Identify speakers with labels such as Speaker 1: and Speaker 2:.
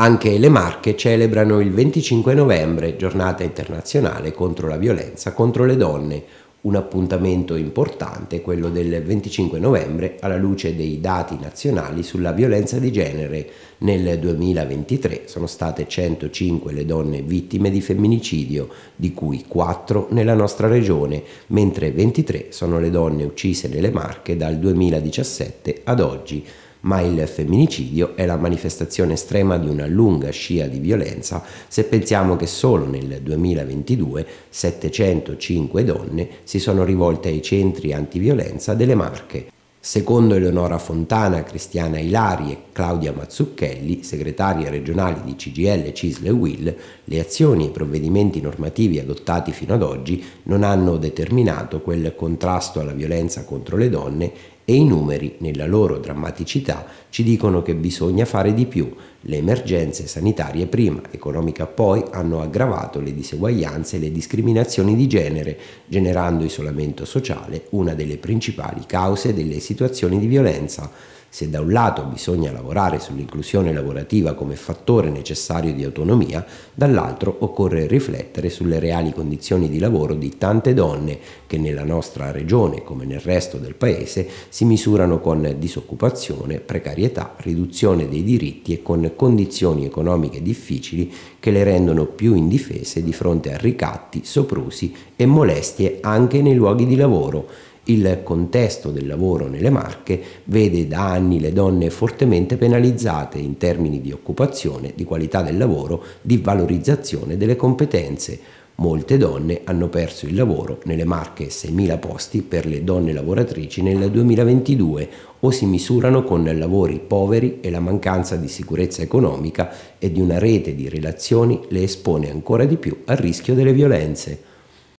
Speaker 1: Anche le Marche celebrano il 25 novembre, giornata internazionale contro la violenza contro le donne. Un appuntamento importante, quello del 25 novembre, alla luce dei dati nazionali sulla violenza di genere. Nel 2023 sono state 105 le donne vittime di femminicidio, di cui 4 nella nostra regione, mentre 23 sono le donne uccise nelle Marche dal 2017 ad oggi ma il femminicidio è la manifestazione estrema di una lunga scia di violenza se pensiamo che solo nel 2022 705 donne si sono rivolte ai centri antiviolenza delle Marche. Secondo Eleonora Fontana, Cristiana Ilari e Claudia Mazzucchelli, segretarie regionali di CGL, CISL e WIL, le azioni e i provvedimenti normativi adottati fino ad oggi non hanno determinato quel contrasto alla violenza contro le donne e i numeri, nella loro drammaticità, ci dicono che bisogna fare di più. Le emergenze sanitarie prima, economica poi, hanno aggravato le diseguaglianze e le discriminazioni di genere, generando isolamento sociale, una delle principali cause delle situazioni di violenza. Se da un lato bisogna lavorare sull'inclusione lavorativa come fattore necessario di autonomia, dall'altro occorre riflettere sulle reali condizioni di lavoro di tante donne che nella nostra regione, come nel resto del paese, si misurano con disoccupazione, precarietà, riduzione dei diritti e con condizioni economiche difficili che le rendono più indifese di fronte a ricatti, soprusi e molestie anche nei luoghi di lavoro il contesto del lavoro nelle Marche vede da anni le donne fortemente penalizzate in termini di occupazione, di qualità del lavoro, di valorizzazione delle competenze. Molte donne hanno perso il lavoro, nelle Marche 6.000 posti per le donne lavoratrici nel 2022 o si misurano con lavori poveri e la mancanza di sicurezza economica e di una rete di relazioni le espone ancora di più al rischio delle violenze.